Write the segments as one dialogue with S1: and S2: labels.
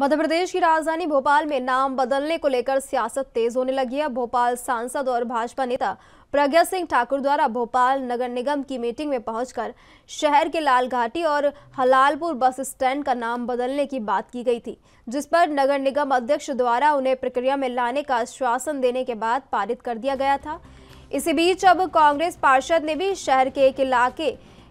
S1: मध्य प्रदेश की राजधानी भोपाल में नाम बदलने को लेकर सियासत तेज होने लगी है भोपाल सांसद और भाजपा नेता प्रज्ञा सिंह ठाकुर द्वारा भोपाल नगर निगम की मीटिंग में पहुंचकर शहर के लाल घाटी और हलालपुर बस स्टैंड का नाम बदलने की बात की गई थी जिस पर नगर निगम अध्यक्ष द्वारा उन्हें प्रक्रिया में लाने का आश्वासन देने के बाद पारित कर दिया गया था इसी बीच अब कांग्रेस पार्षद ने भी शहर के एक इलाके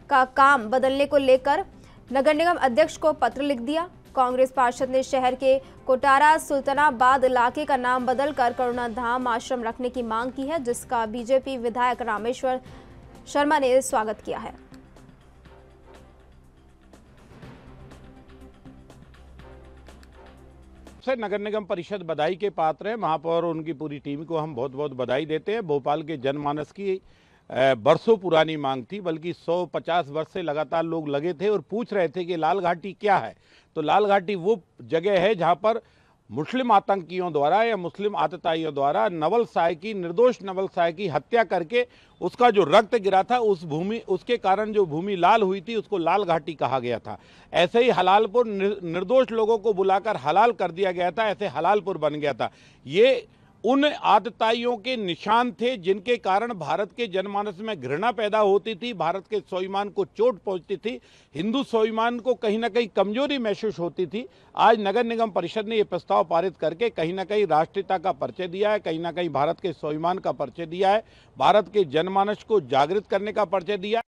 S1: का काम बदलने को लेकर नगर निगम अध्यक्ष को पत्र लिख दिया कांग्रेस पार्षद ने शहर के कोटारा सुल्तानाबाद इलाके का नाम बदलकर करुणा धाम आश्रम रखने की मांग की है जिसका बीजेपी विधायक रामेश्वर शर्मा ने स्वागत किया है
S2: नगर निगम परिषद बधाई के पात्र हैं महापौर उनकी पूरी टीम को हम बहुत बहुत बधाई देते हैं भोपाल के जनमानस की बरसों पुरानी मांग थी बल्कि 150 वर्ष से लगातार लोग लगे थे और पूछ रहे थे कि लाल घाटी क्या है तो लाल घाटी वो जगह है जहाँ पर मुस्लिम आतंकियों द्वारा या मुस्लिम आतताइयों द्वारा नवल साय की निर्दोष नवल साय की हत्या करके उसका जो रक्त गिरा था उस भूमि उसके कारण जो भूमि लाल हुई थी उसको लाल घाटी कहा गया था ऐसे ही हलालपुर निर्दोष लोगों को बुलाकर हलाल कर दिया गया था ऐसे हलालपुर बन गया था ये उन आदताइयों के निशान थे जिनके कारण भारत के जनमानस में घृणा पैदा होती थी भारत के स्वाभिमान को चोट पहुंचती थी हिंदू स्वाभिमान को कहीं ना कहीं कमजोरी महसूस होती थी आज नगर निगम परिषद ने यह प्रस्ताव पारित करके कहीं ना कहीं राष्ट्रीयता का परिचय दिया है कहीं ना कहीं भारत के स्वाभिमान का परिचय दिया है भारत के जनमानस को जागृत करने का परिचय दिया है